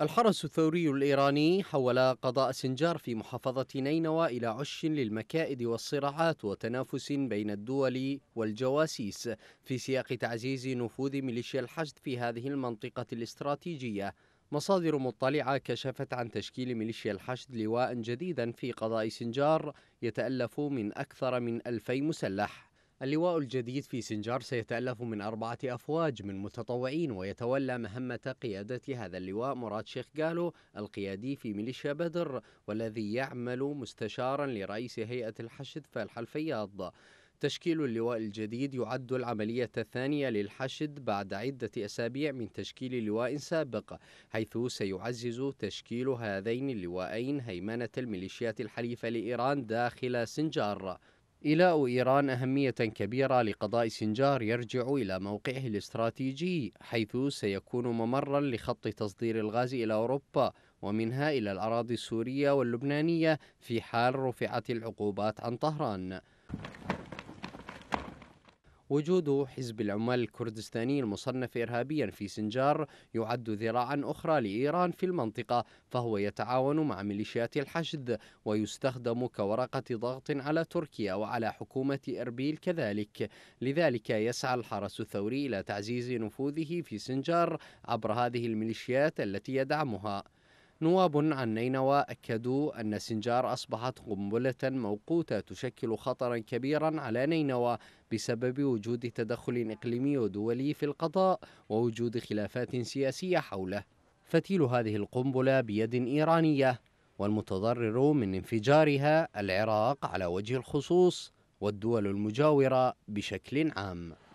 الحرس الثوري الإيراني حول قضاء سنجار في محافظة نينوى إلى عش للمكائد والصراعات وتنافس بين الدول والجواسيس في سياق تعزيز نفوذ ميليشيا الحشد في هذه المنطقة الاستراتيجية مصادر مطلعة كشفت عن تشكيل ميليشيا الحشد لواء جديدا في قضاء سنجار يتألف من أكثر من ألفي مسلح اللواء الجديد في سنجار سيتألف من أربعة أفواج من متطوعين ويتولى مهمة قيادة هذا اللواء مراد شيخ قالو القيادي في ميليشيا بدر والذي يعمل مستشارا لرئيس هيئة الحشد فالح الفياض تشكيل اللواء الجديد يعد العملية الثانية للحشد بعد عدة أسابيع من تشكيل لواء سابق حيث سيعزز تشكيل هذين اللوائين هيمنة الميليشيات الحليفة لإيران داخل سنجار إيلاء إيران أهمية كبيرة لقضاء سنجار يرجع إلى موقعه الاستراتيجي حيث سيكون ممرا لخط تصدير الغاز إلى أوروبا ومنها إلى الأراضي السورية واللبنانية في حال رفعت العقوبات عن طهران وجود حزب العمال الكردستاني المصنف إرهابيا في سنجار يعد ذراعا أخرى لإيران في المنطقة فهو يتعاون مع ميليشيات الحشد ويستخدم كورقة ضغط على تركيا وعلى حكومة إربيل كذلك لذلك يسعى الحرس الثوري إلى تعزيز نفوذه في سنجار عبر هذه الميليشيات التي يدعمها نواب عن نينوى أكدوا أن سنجار أصبحت قنبلة موقوتة تشكل خطرا كبيرا على نينوى بسبب وجود تدخل إقليمي ودولي في القضاء ووجود خلافات سياسية حوله فتيل هذه القنبلة بيد إيرانية والمتضرر من انفجارها العراق على وجه الخصوص والدول المجاورة بشكل عام